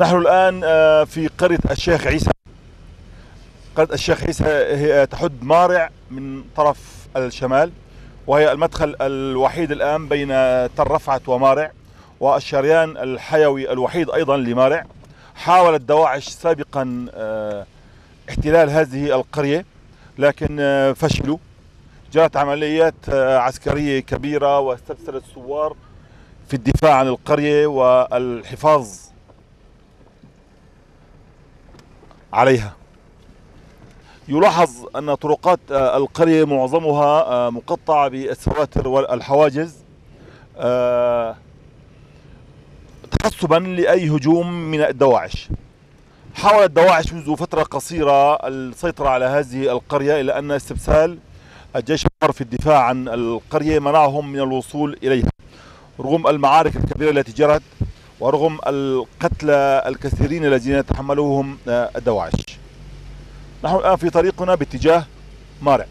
نحن الآن آه، في قرية الشيخ عيسى قرية الشيخ عيسى هي تحد مارع من طرف الشمال وهي المدخل الوحيد الآن بين تل رفعت ومارع والشريان الحيوي الوحيد أيضا لمارع حاولت دواعش سابقا آه، احتلال هذه القرية لكن آه، فشلوا جرت عمليات عسكرية كبيرة واستبسلت الثوار في الدفاع عن القرية والحفاظ عليها يلاحظ أن طرقات آه، القرية معظمها آه، مقطعة بالسواتر والحواجز آه، تحسبا لأي هجوم من الدواعش حاولت الدواعش منذ فترة قصيرة السيطرة على هذه القرية إلا أن استبسال الجيش الحر في الدفاع عن القرية منعهم من الوصول إليها رغم المعارك الكبيرة التي جرت ورغم القتلى الكثيرين الذين يتحملوهم آه، الدواعش نحن الآن في طريقنا باتجاه مارع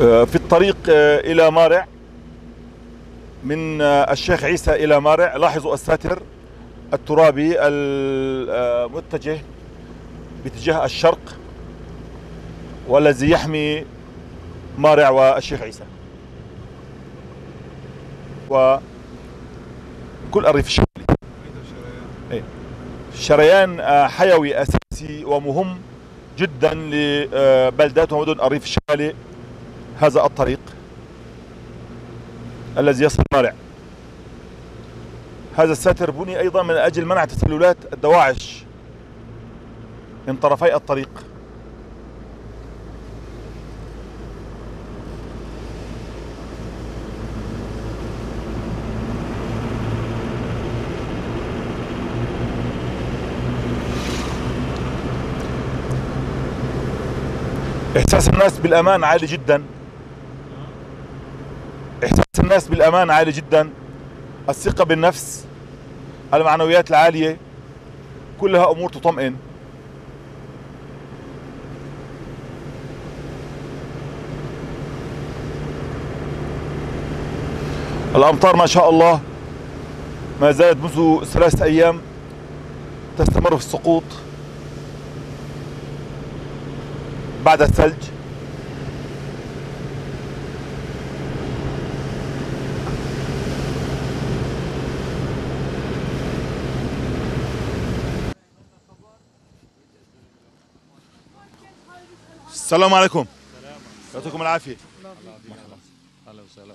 آه، في الطريق آه، إلى مارع من الشيخ عيسى إلى مارع لاحظوا الساتر الترابي المتجه باتجاه الشرق والذي يحمي مارع والشيخ عيسى وكل الريف الشمالي إيه. شريان آه، حيوي أساسي ومهم جدا لبلدات ومدن الريف الشمالي هذا الطريق الذي يصل مارع هذا الساتر بني أيضا من أجل منع تسللات الدواعش من طرفي الطريق إحساس الناس بالأمان عالي جدا إحساس الناس بالأمان عالي جدا الثقة بالنفس المعنويات العالية كلها أمور تطمئن الأمطار ما شاء الله ما زالت منذ ثلاثة أيام تستمر في السقوط بعد الثلج السلام عليكم يعطيكم العافيه اهلا وسهلا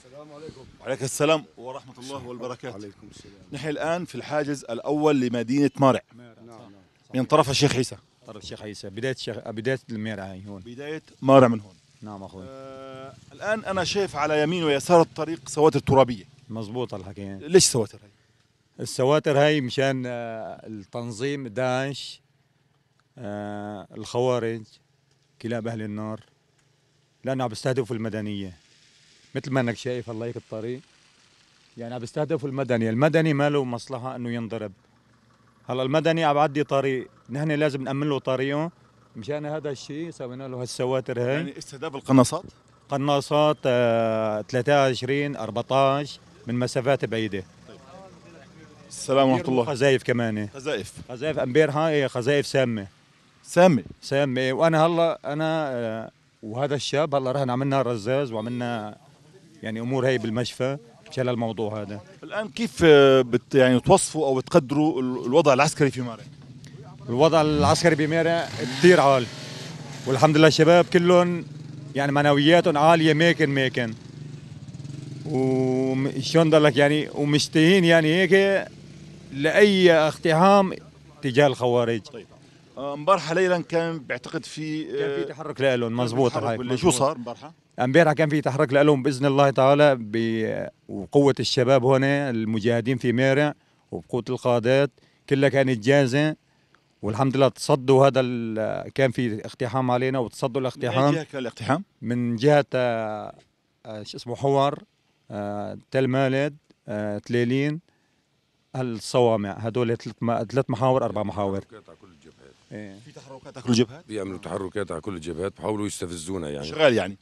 السلام عليكم وعليكم السلام ورحمه الله وبركاته وعليكم السلام نحن الان في الحاجز الاول لمدينه مارع نعم من طرف الشيخ عيسى طرف الشيخ عيسى بدايه الشيخ بدايه الميرع هاي هون بدايه مارع من هون نعم اخوي آه الان انا شايف على يمين ويسار الطريق سواتر ترابيه مضبوط الحكي ليش سواتر هاي السواتر هاي مشان آه، التنظيم داعش آه، الخوارج كلاب اهل النار لانه عم بيستهدفوا المدنيه مثل ما انك شايف الله هيك الطريق يعني عم بيستهدفوا المدني المدني ما له مصلحه انه ينضرب هلا المدني عم بعدي طريق نحن لازم نامن له طريقه مشان هذا الشيء سوينا له هالسواتر هي يعني استهداف القناصات قناصات 23 آه، 14 من مسافات بعيده طيب. السلام ورحمه الله خزايف كمان خزايف خزايف امبير هاي خزايف سامه سامي سامي وانا هلا انا آه، وهذا الشاب هلا رحنا عملنا رزاز وعملنا يعني امور هي بالمشفى مشان الموضوع هذا الان كيف آه، بت يعني توصفوا او تقدروا الوضع العسكري في مارا الوضع العسكري بمارا كثير عال والحمد لله الشباب كلهم يعني معنوياتهم عاليه ماكن ماكن وشلون بدي لك يعني ومشتهين يعني هيك لاي اقتحام تجاه الخوارج طيب. امبارحه آه، ليلا كان بعتقد في كان في آه، تحرك لهم مزبوط شو صار امبارحه؟ امبارح كان في تحرك لهم باذن الله تعالى بقوه الشباب هنا المجاهدين في ميرع وبقوه القادات كلها كانت جاهزه والحمد لله تصدوا هذا كان في اقتحام علينا وتصدوا الاقتحام من جهه كان الاقتحام؟ من جهه آه، شو اسمه حور تل مالد تليلين الصوامع هدول ثلاث محاور اربع محاور على كل الجبهات إيه. في تحركات على كل الجبهات بيعملوا تحركات على كل الجبهات بحاولوا يستفزونا يعني شغال يعني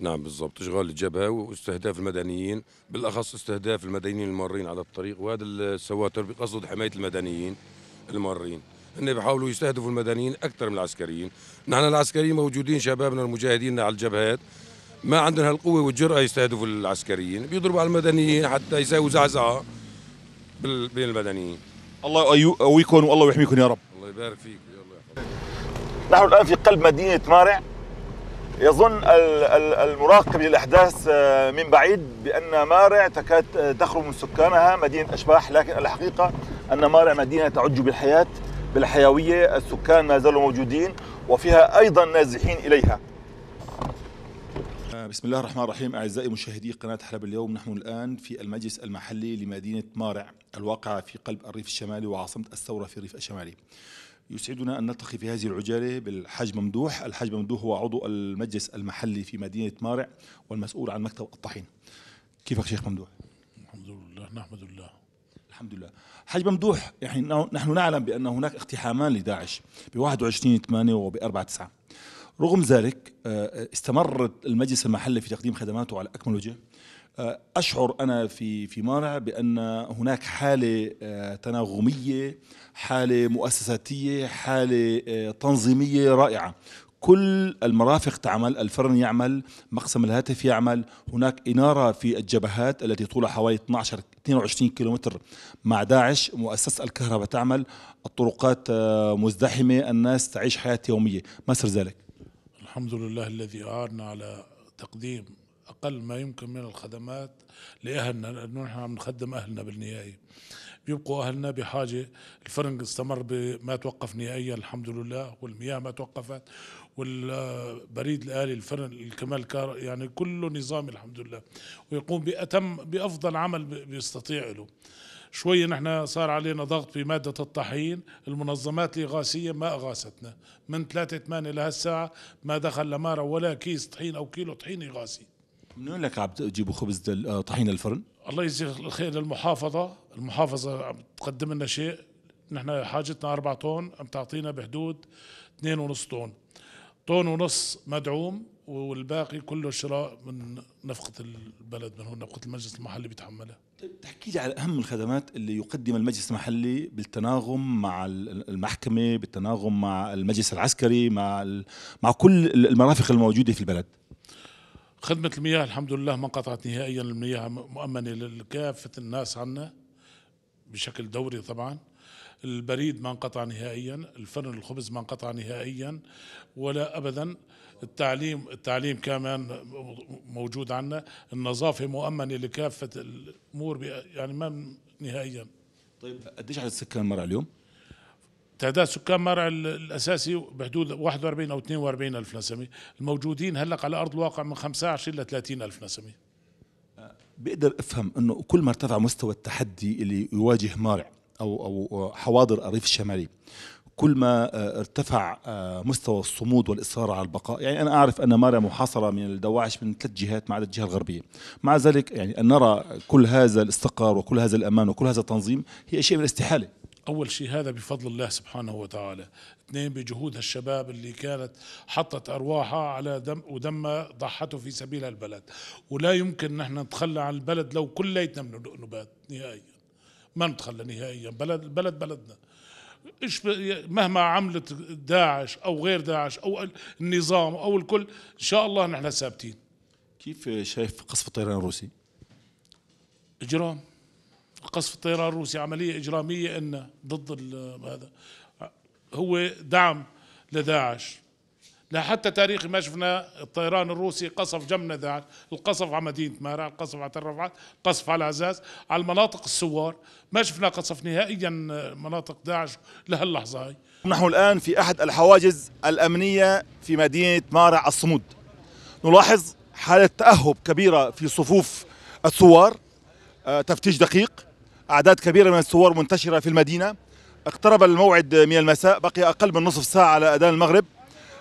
نعم بالضبط اشغال الجبهه واستهداف المدنيين بالاخص استهداف المدنيين المارين على الطريق وهذا السواتر بقصد حمايه المدنيين المارين انه بيحاولوا يستهدفوا المدنيين اكثر من العسكريين نحن العسكريين موجودين شبابنا المجاهدين على الجبهات ما عندنا القوه والجراه يستهدفوا العسكريين بيضربوا على المدنيين حتى يساووا زعزعه بين المدنيين الله يقويكم والله يحميكم يا رب الله يبارك فيك يلا نحن الان في قلب مدينه مارع يظن المراقب للاحداث آه، من بعيد بان مارع تكاد آه، تخرج من سكانها مدينه اشباح لكن الحقيقه ان مارع مدينه تعج بالحياه بالحيويه السكان ما زالوا موجودين وفيها ايضا نازحين اليها بسم الله الرحمن الرحيم أعزائي مشاهدي قناة حلب اليوم نحن الآن في المجلس المحلي لمدينة مارع الواقعة في قلب الريف الشمالي وعاصمة الثورة في الريف الشمالي يسعدنا أن نلتقي في هذه العجالة بالحاج ممدوح الحاج ممدوح هو عضو المجلس المحلي في مدينة مارع والمسؤول عن مكتب الطحين كيفك شيخ ممدوح؟ الحمد لله نحمد الله الحمد لله حاج ممدوح يعني نحن نعلم بأن هناك اقتحامان لداعش ب 21 8 وب 4 9 رغم ذلك آه، استمر المجلس المحلي في تقديم خدماته على اكمل وجه آه، اشعر انا في في مارع بان هناك حاله آه، تناغميه حاله مؤسساتيه حاله تنظيميه رائعه كل المرافق تعمل الفرن يعمل مقسم الهاتف يعمل هناك إنارة في الجبهات التي طولها حوالي 12 22 كيلومتر مع داعش مؤسسة الكهرباء تعمل الطرقات مزدحمة الناس تعيش حياة يومية ما سر ذلك الحمد لله الذي أعاننا على تقديم أقل ما يمكن من الخدمات لأهلنا لأنه نحن عم نخدم أهلنا بالنهاية بيبقوا أهلنا بحاجة الفرنج استمر بما توقف نهائيا الحمد لله والمياه ما توقفت والبريد الآلي الفرن الكمال كار يعني كله نظام الحمد لله ويقوم بأتم بأفضل عمل بيستطيع له شوي نحن صار علينا ضغط في مادة الطحين المنظمات الإغاثية ما أغاثتنا من 3 8 لهالساعة ما دخل لمارة ولا كيس طحين أو كيلو طحين إغاثي من وين لك عم تجيبوا خبز آه، طحين الفرن؟ الله يجزيك الخير المحافظة المحافظة عم تقدم لنا شيء نحن حاجتنا 4 طن عم تعطينا بحدود اثنين ونص طن طن ونص مدعوم والباقي كله شراء من نفقة البلد من هون نفقة المجلس المحلي بيتحملها طيب تحكي لي على أهم الخدمات اللي يقدم المجلس المحلي بالتناغم مع المحكمة بالتناغم مع المجلس العسكري مع مع كل المرافق الموجودة في البلد خدمة المياه الحمد لله ما انقطعت نهائيا المياه مؤمنة لكافة الناس عنا بشكل دوري طبعا البريد ما انقطع نهائيا الفرن الخبز ما انقطع نهائيا ولا أبدا التعليم التعليم كمان موجود عندنا النظافه مؤمنه لكافه الامور يعني ما نهائيا طيب قديش عدد سكان مرعى اليوم؟ تعداد سكان مرعى الاساسي بحدود 41 او 42 الف نسمه، الموجودين هلا على ارض الواقع من 25 ل 30 الف نسمه. أه، بقدر افهم انه كل ما ارتفع مستوى التحدي اللي يواجه مارع او او حواضر الريف الشمالي كل ما آه، ارتفع آه، مستوى الصمود والاصرار على البقاء، يعني انا اعرف ان ماريا محاصره من الدواعش من ثلاث جهات ما عدا الجهه الغربيه. مع ذلك يعني ان نرى كل هذا الاستقرار وكل هذا الامان وكل هذا التنظيم هي شيء من الاستحاله. اول شيء هذا بفضل الله سبحانه وتعالى، اثنين بجهود هالشباب اللي كانت حطت ارواحها على دم ودم ضحته في سبيل البلد، ولا يمكن نحن نتخلى عن البلد لو كليتنا من نهائيا. ما نتخلى نهائيا، بلد البلد بلدنا. ايش مهما عملت داعش او غير داعش او النظام او الكل ان شاء الله نحن ثابتين كيف شايف قصف الطيران الروسي اجرام قصف الطيران الروسي عمليه اجراميه ان ضد هذا هو دعم لداعش لحتى تاريخ ما شفنا الطيران الروسي قصف جنبنا ذات القصف على مدينة مارا القصف على ترفعات رفعت القصف على عزاز على المناطق السوار ما شفنا قصف نهائيا مناطق داعش لهاللحظة هاي نحن الآن في أحد الحواجز الأمنية في مدينة مارع الصمود نلاحظ حالة تأهب كبيرة في صفوف الثوار آه، تفتيش دقيق أعداد كبيرة من الثوار منتشرة في المدينة اقترب الموعد من المساء بقي أقل من نصف ساعة على أذان المغرب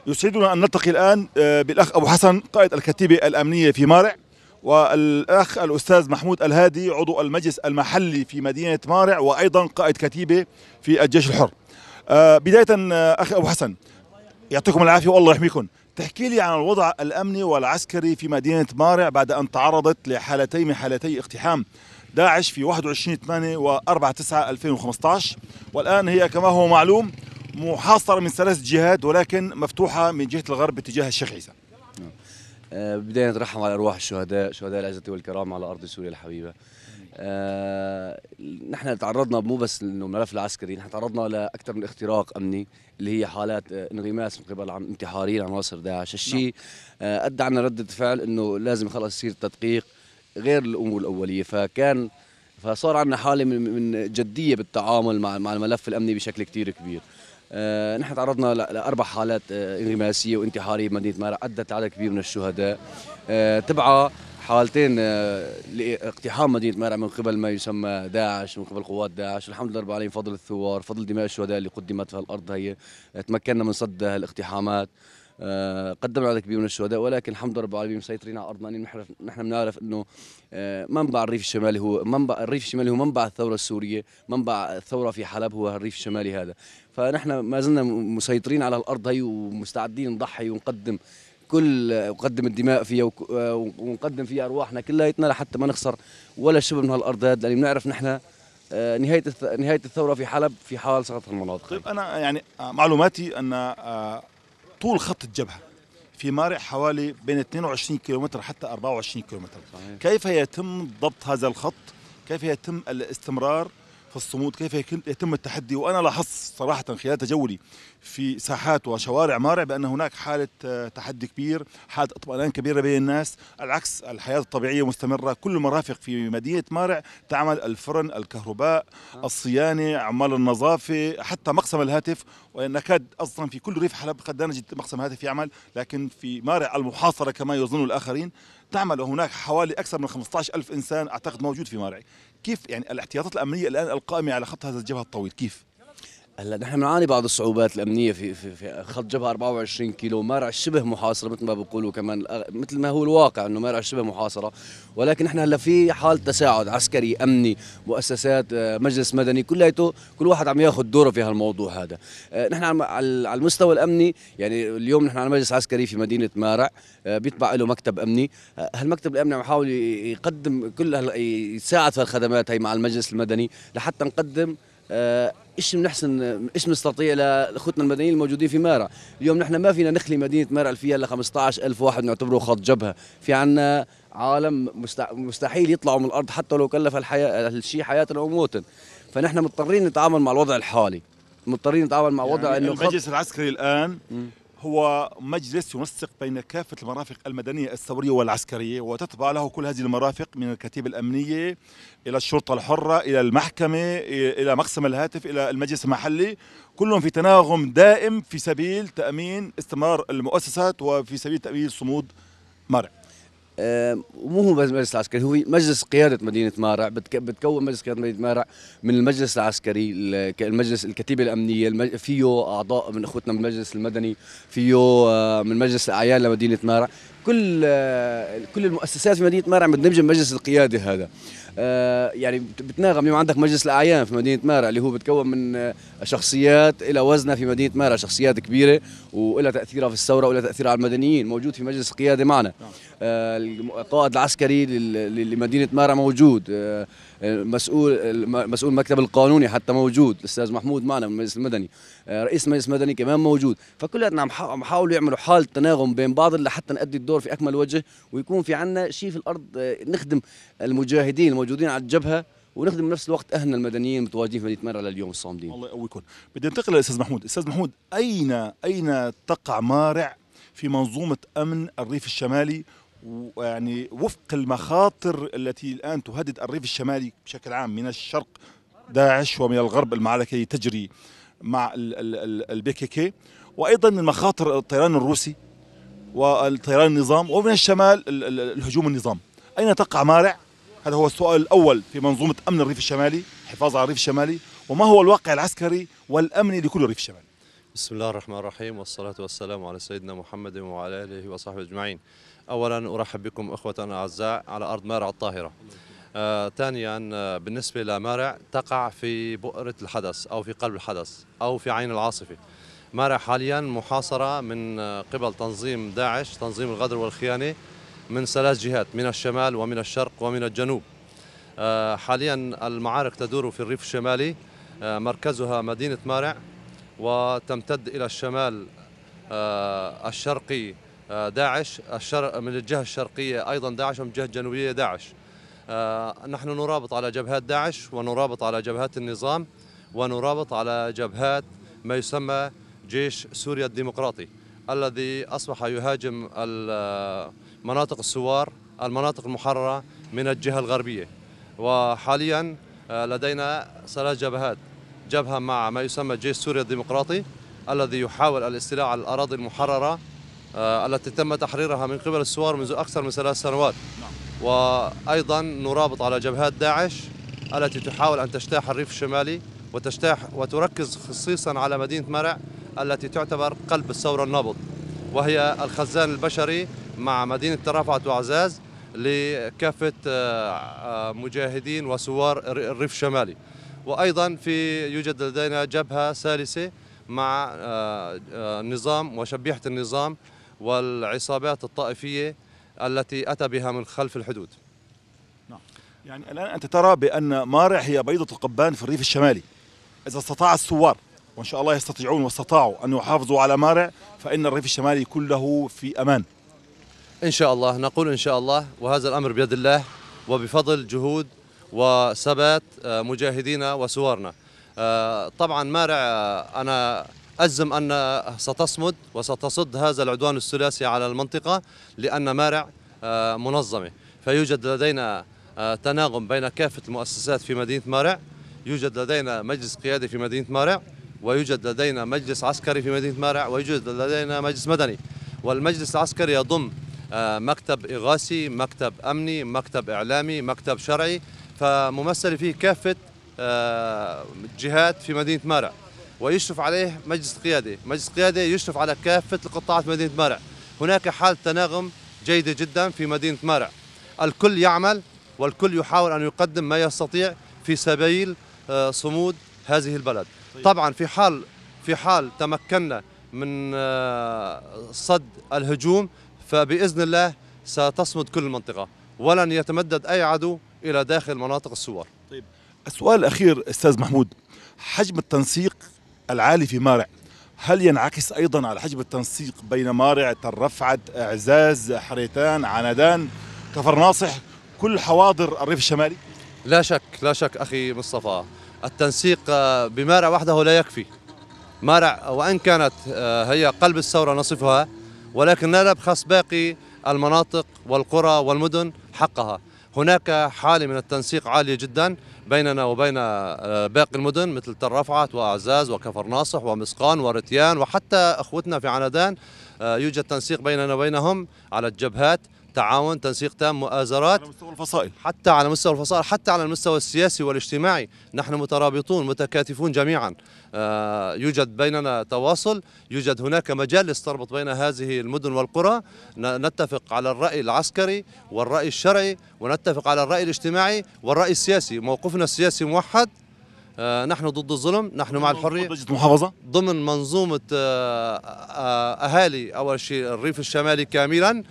يسعدنا أن نلتقي الآن آه، بالأخ أبو حسن قائد الكتيبة الأمنية في مارع والأخ الأستاذ محمود الهادي عضو المجلس المحلي في مدينة مارع وأيضا قائد كتيبة في الجيش الحر آه، بداية آه، أخي أبو حسن يعطيكم العافية والله يحميكم تحكي لي عن الوضع الأمني والعسكري في مدينة مارع بعد أن تعرضت لحالتي من حالتي اقتحام داعش في 21 8 و 4 9 2015 والآن هي كما هو معلوم محاصرة من ثلاث جهات ولكن مفتوحة من جهة الغرب باتجاه الشيخ عيسى نعم. آه، بداية نترحم على أرواح الشهداء شهداء العزة والكرامة على أرض سوريا الحبيبة آه، نحن تعرضنا مو بس انه الملف العسكري نحن تعرضنا لاكثر من اختراق امني اللي هي حالات آه، انغماس من قبل عن انتحاريين عناصر داعش الشيء نعم. ادى عنا رده فعل انه لازم خلص يصير تدقيق غير الامور الاوليه فكان فصار عنا حاله من جديه بالتعامل مع مع الملف الامني بشكل كثير كبير آه، نحن تعرضنا لاربع حالات آه، انغماسيه وانتحاريه بمدينه مارا ادت عدد كبير من الشهداء تبع آه، تبعها حالتين لاقتحام مدينه مارع من قبل ما يسمى داعش من قبل قوات داعش الحمد لله رب العالمين فضل الثوار فضل دماء الشهداء اللي قدمت في الارض هي تمكنا من صد الاقتحامات آه، قدمنا عدد كبير من الشهداء ولكن الحمد لله رب العالمين مسيطرين على ارضنا يعني نحن بنعرف انه آه، منبع الريف الشمالي هو منبع الريف الشمالي هو منبع الثوره السوريه، منبع الثوره في حلب هو الريف الشمالي هذا، فنحن ما زلنا مسيطرين على الارض هي ومستعدين نضحي ونقدم كل نقدم الدماء فيها آه، ونقدم فيها ارواحنا كلياتنا لحتى ما نخسر ولا شبر من هالارض هذه لان بنعرف نحن نهايه نهايه الثوره في حلب في حال سقط المناطق. طيب انا يعني معلوماتي ان طول خط الجبهة في مارع حوالي بين 22 كيلومتر حتى 24 كيلومتر كيف يتم ضبط هذا الخط كيف يتم الاستمرار الصمود كيف يتم التحدي وانا لاحظت صراحه خلال تجولي في ساحات وشوارع مارع بان هناك حاله آه، تحدي كبير حاله اطمئنان كبيره بين الناس العكس الحياه الطبيعيه مستمره كل المرافق في مدينه مارع تعمل الفرن الكهرباء آه. الصيانه عمال النظافه حتى مقسم الهاتف ونكاد اصلا في كل ريف حلب قد لا نجد مقسم هاتف يعمل لكن في مارع المحاصره كما يظن الاخرين تعمل وهناك حوالي اكثر من 15 ألف انسان اعتقد موجود في مارع كيف يعني الاحتياطات الامنيه الان القائمه على خط هذا الجبهه الطويل كيف؟ هلا نحن بنعاني بعض الصعوبات الامنيه في في, في خط جبهه 24 كيلو مرع شبه محاصره مثل ما بيقولوا كمان مثل ما هو الواقع انه مرع شبه محاصره ولكن نحن هلا في حال تساعد عسكري امني مؤسسات آه، مجلس مدني كلياته كل واحد عم ياخذ دوره في هالموضوع هذا آه، نحن على المستوى الامني يعني اليوم نحن على مجلس عسكري في مدينه مارع آه، بيتبع له مكتب امني هالمكتب الامني عم يحاول يقدم كل يساعد في الخدمات هي مع المجلس المدني لحتى نقدم آه، ايش بنحسن ايش بنستطيع لاخوتنا المدنيين الموجودين في مارا، اليوم نحن ما فينا نخلي مدينه مارا الفيه فيها ل 15000 واحد نعتبره خط جبهه، في عنا عالم مستحيل يطلعوا من الارض حتى لو كلف الحياه الشيء حياه او موتا، فنحن مضطرين نتعامل مع الوضع الحالي، مضطرين نتعامل مع وضع يعني انه المجلس العسكري الان م. هو مجلس ينسق بين كافة المرافق المدنية الثورية والعسكرية وتتبع له كل هذه المرافق من الكتيبة الأمنية إلى الشرطة الحرة إلى المحكمة إلى مقسم الهاتف إلى المجلس المحلي كلهم في تناغم دائم في سبيل تأمين استمرار المؤسسات وفي سبيل تأمين صمود مرع آه، مو هو مجلس العسكري هو مجلس قياده مدينه مارع بتكون مجلس قياده مدينه مارع من المجلس العسكري المجلس الكتيبه الامنيه فيه اعضاء من اخوتنا من المجلس المدني فيه آه، من مجلس الاعيان لمدينه مارع كل كل المؤسسات في مدينه مارع مدمجه مجلس القياده هذا آه، يعني بتناغم اليوم عندك مجلس الاعيان في مدينه مارع اللي هو بتكون من آه، شخصيات إلى وزنها في مدينه مارع شخصيات كبيره وإلى تاثيرها في الثوره وإلى تاثيرها على المدنيين موجود في مجلس القياده معنا نعم. آه، القائد العسكري لمدينه مارع موجود مسؤول مسؤول المكتب القانوني حتى موجود الاستاذ محمود معنا من المجلس المدني آه، رئيس المجلس المدني كمان موجود فكلياتنا عم حاولوا يعملوا حاله تناغم بين بعض لحتى نأدي الدور في اكمل وجه ويكون في عنا شيء في الارض آه، نخدم المجاهدين الموجودين على الجبهه ونخدم بنفس الوقت اهلنا المدنيين المتواجدين في مدينه مرة لليوم الصامدين الله يقويكم بدي انتقل للاستاذ محمود استاذ محمود اين اين تقع مارع في منظومه امن الريف الشمالي يعني وفق المخاطر التي الآن تهدد الريف الشمالي بشكل عام من الشرق داعش ومن الغرب المعركة تجري مع البي كي كي وأيضا من مخاطر الطيران الروسي والطيران النظام ومن الشمال الهجوم النظام أين تقع مارع؟ هذا هو السؤال الأول في منظومة أمن الريف الشمالي حفاظ على الريف الشمالي وما هو الواقع العسكري والأمني لكل الريف الشمالي بسم الله الرحمن الرحيم والصلاة والسلام على سيدنا محمد وعلى آله وصحبه أجمعين اولا ارحب بكم اخوتنا الاعزاء على ارض مارع الطاهره آه، ثانيا آه، بالنسبه لمارع تقع في بؤره الحدث او في قلب الحدث او في عين العاصفه مارع حاليا محاصره من آه، قبل تنظيم داعش تنظيم الغدر والخيانه من ثلاث جهات من الشمال ومن الشرق ومن الجنوب آه، حاليا المعارك تدور في الريف الشمالي آه، مركزها مدينه مارع وتمتد الى الشمال الشرقي آه، داعش الشر من الجهة الشرقية أيضا داعش ومن الجهة الجنوبية داعش آه، نحن نرابط على جبهات داعش ونرابط على جبهات النظام ونرابط على جبهات ما يسمى جيش سوريا الديمقراطي الذي أصبح يهاجم آه، مناطق السوار المناطق المحررة من الجهة الغربية وحاليا لدينا ثلاث جبهات جبهة مع ما يسمى جيش سوريا الديمقراطي الذي يحاول الاستيلاء على الأراضي المحررة آه، التي تم تحريرها من قبل السوار منذ أكثر من ثلاث سنوات نعم. وأيضا نرابط على جبهات داعش التي تحاول أن تجتاح الريف الشمالي وتجتاح وتركز خصيصا على مدينة مرع التي تعتبر قلب الثورة النبض وهي الخزان البشري مع مدينة رفعت وعزاز لكافة آه، آه، مجاهدين وثوار الريف الشمالي وأيضا في يوجد لدينا جبهة ثالثة مع النظام وشبيحة النظام والعصابات الطائفية التي أتى بها من خلف الحدود نعم. يعني الآن أنت ترى بأن مارع هي بيضة القبان في الريف الشمالي إذا استطاع الثوار وإن شاء الله يستطيعون واستطاعوا أن يحافظوا على مارع فإن الريف الشمالي كله في أمان إن شاء الله نقول إن شاء الله وهذا الأمر بيد الله وبفضل جهود وثبات آه، مجاهدينا وسوارنا آه، طبعا مارع آه، أنا أجزم أن ستصمد وستصد هذا العدوان الثلاثي على المنطقة لأن مارع آه، منظمة فيوجد لدينا آه، تناغم بين كافة المؤسسات في مدينة مارع يوجد لدينا مجلس قيادي في مدينة مارع ويوجد لدينا مجلس عسكري في مدينة مارع ويوجد لدينا مجلس مدني والمجلس العسكري يضم آه، مكتب إغاثي مكتب أمني مكتب إعلامي مكتب شرعي فممثلة فيه كافة جهات في مدينة مارع ويشرف عليه مجلس قيادة مجلس قيادة يشرف على كافة القطاعات في مدينة مارع هناك حالة تناغم جيدة جدا في مدينة مارع الكل يعمل والكل يحاول أن يقدم ما يستطيع في سبيل آه، صمود هذه البلد طيب. طبعا في حال في حال تمكنا من آه، صد الهجوم فبإذن الله ستصمد كل المنطقة ولن يتمدد أي عدو إلى داخل مناطق السور طيب السؤال الأخير أستاذ محمود حجم التنسيق العالي في مارع هل ينعكس ايضا على حجم التنسيق بين مارع ترفعت اعزاز حريتان عنادان كفر ناصح كل حواضر الريف الشمالي لا شك لا شك اخي مصطفى التنسيق بمارع وحده لا يكفي مارع وان كانت آه، هي قلب الثوره نصفها ولكن لا نبخس باقي المناطق والقرى والمدن حقها هناك حالة من التنسيق عالية جدا بيننا وبين آه، باقي المدن مثل تل رفعت وأعزاز وكفر ناصح ومسقان ورتيان وحتى أخوتنا في عنادان آه، يوجد تنسيق بيننا وبينهم على الجبهات تعاون تنسيق تام مؤازرات على مستوى الفصائل حتى على مستوى الفصائل حتى على المستوى السياسي والاجتماعي نحن مترابطون متكاتفون جميعا آه، يوجد بيننا تواصل يوجد هناك مجالس تربط بين هذه المدن والقرى نتفق على الرأي العسكري والرأي الشرعي ونتفق على الرأي الاجتماعي والرأي السياسي موقفنا السياسي موحد آه، نحن ضد الظلم نحن مع الحرية محافظة ضمن منظومة آه، أهالي أول شيء الريف الشمالي كاملا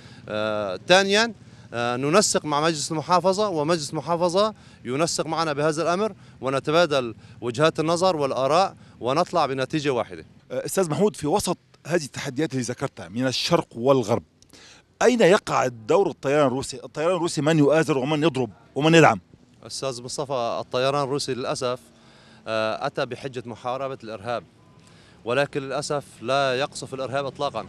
ثانيا ننسق مع مجلس المحافظة ومجلس المحافظة ينسق معنا بهذا الأمر ونتبادل وجهات النظر والآراء ونطلع بنتيجه واحده. أه، استاذ محمود في وسط هذه التحديات اللي ذكرتها من الشرق والغرب اين يقع دور الطيران الروسي؟ الطيران الروسي من يؤازر ومن يضرب ومن يدعم؟ استاذ مصطفى الطيران الروسي للاسف أه، اتى بحجه محاربه الارهاب ولكن للاسف لا يقصف الارهاب اطلاقا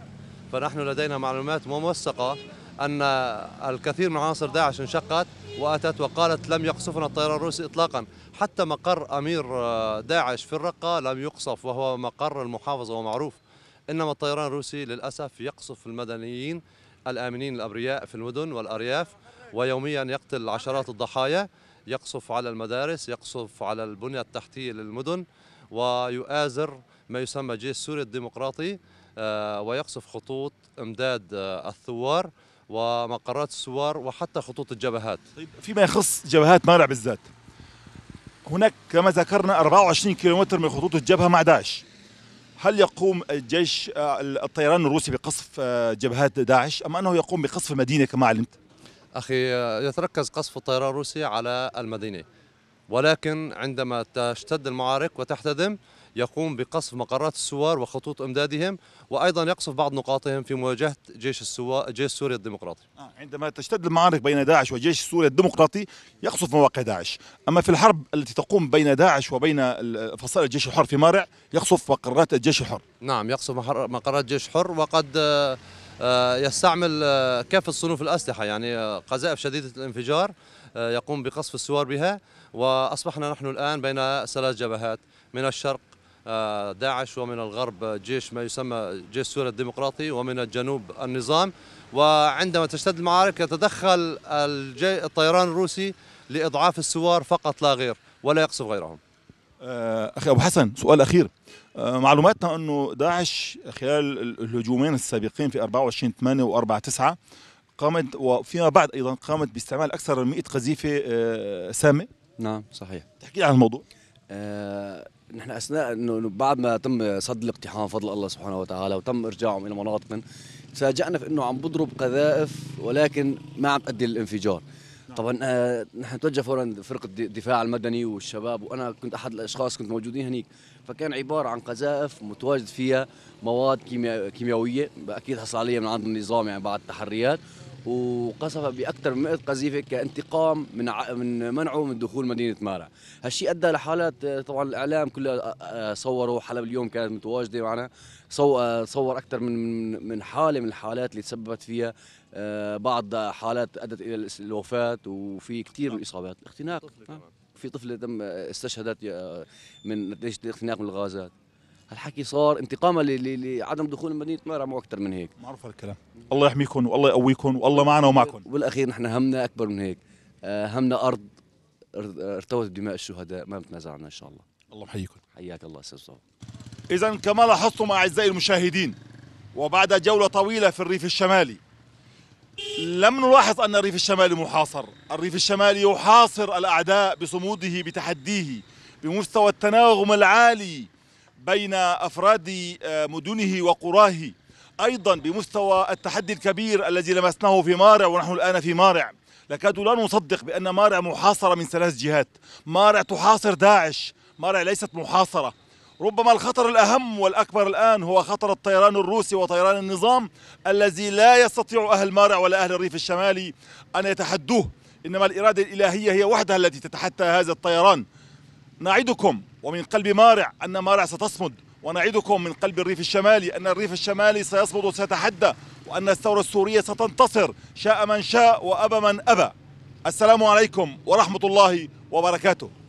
فنحن لدينا معلومات موثقه أن الكثير من عناصر داعش انشقت وأتت وقالت لم يقصفنا الطيران الروسي إطلاقا حتى مقر أمير داعش في الرقة لم يقصف وهو مقر المحافظة ومعروف إنما الطيران الروسي للأسف يقصف المدنيين الآمنين الأبرياء في المدن والأرياف ويوميا يقتل عشرات الضحايا يقصف على المدارس يقصف على البنية التحتية للمدن ويؤازر ما يسمى جيش سوريا الديمقراطي آه، ويقصف خطوط امداد آه، الثوار ومقرات السوار وحتى خطوط الجبهات طيب فيما يخص جبهات مارع بالذات هناك كما ذكرنا 24 كيلومتر من خطوط الجبهة مع داعش هل يقوم الجيش آه، الطيران الروسي بقصف آه، جبهات داعش أم أنه يقوم بقصف المدينة كما علمت؟ أخي آه، يتركز قصف الطيران الروسي على المدينة ولكن عندما تشتد المعارك وتحتدم يقوم بقصف مقرات الثوار وخطوط امدادهم وايضا يقصف بعض نقاطهم في مواجهه جيش السوا... جيش سوريا الديمقراطي. آه، عندما تشتد المعارك بين داعش وجيش سوريا الديمقراطي يقصف مواقع داعش، اما في الحرب التي تقوم بين داعش وبين فصائل الجيش الحر في مارع يقصف مقرات الجيش الحر. نعم يقصف مقرات الجيش الحر وقد آه، آه، يستعمل كافة صنوف الأسلحة يعني قذائف شديدة الانفجار يقوم بقصف السوار بها وأصبحنا نحن الآن بين ثلاث جبهات من الشرق آه، داعش ومن الغرب جيش ما يسمى جيش سوريا الديمقراطي ومن الجنوب النظام وعندما تشتد المعارك يتدخل الطيران الروسي لإضعاف السوار فقط لا غير ولا يقصف غيرهم آه، أخي أبو حسن سؤال أخير آه، معلوماتنا أنه داعش خلال الهجومين السابقين في 24 8 و 4 9 قامت وفيما بعد أيضا قامت باستعمال أكثر من 100 قذيفة سامة نعم صحيح تحكي عن الموضوع نحن اثناء انه بعد ما تم صد الاقتحام فضل الله سبحانه وتعالى وتم ارجاعهم الى مناطقهم تفاجئنا في انه عم بضرب قذائف ولكن ما عم تؤدي للانفجار نعم. طبعا آه نحن توجه فورا فرقه الدفاع المدني والشباب وانا كنت احد الاشخاص كنت موجودين هنيك فكان عباره عن قذائف متواجد فيها مواد كيمياويه كيميائيه اكيد حصل عليها من عند النظام يعني بعد التحريات وقصف باكثر من 100 قذيفه كانتقام من من منعه من دخول مدينه مارا، هالشيء ادى لحالات طبعا الاعلام كلها صوروا حلب اليوم كانت متواجده معنا صور اكثر من من حاله من الحالات اللي تسببت فيها بعض حالات ادت الى الوفاه وفي كثير من الاصابات، الاختناق في طفله تم استشهدت من نتيجه الاختناق من الغازات هالحكي صار انتقاما لعدم دخول مدينه مرع مو اكثر من هيك معروف الكلام الله يحميكم والله يقويكم والله معنا ومعكم وبالاخير نحن همنا اكبر من هيك آه، همنا ارض ارتوت بدماء الشهداء ما بنتنازل عنها ان شاء الله الله يحييكم حياك الله استاذ صالح اذا كما لاحظتم اعزائي المشاهدين وبعد جوله طويله في الريف الشمالي لم نلاحظ ان الريف الشمالي محاصر الريف الشمالي يحاصر الاعداء بصموده بتحديه بمستوى التناغم العالي بين أفراد آه، مدنه وقراه أيضا بمستوى التحدي الكبير الذي لمسناه في مارع ونحن الآن في مارع لكاد لا نصدق بأن مارع محاصرة من ثلاث جهات مارع تحاصر داعش مارع ليست محاصرة ربما الخطر الأهم والأكبر الآن هو خطر الطيران الروسي وطيران النظام الذي لا يستطيع أهل مارع ولا أهل الريف الشمالي أن يتحدوه إنما الإرادة الإلهية هي وحدها التي تتحدى هذا الطيران نعدكم ومن قلب مارع أن مارع ستصمد ونعدكم من قلب الريف الشمالي أن الريف الشمالي سيصمد وسيتحدى وأن الثورة السورية ستنتصر شاء من شاء وأبى من أبى السلام عليكم ورحمة الله وبركاته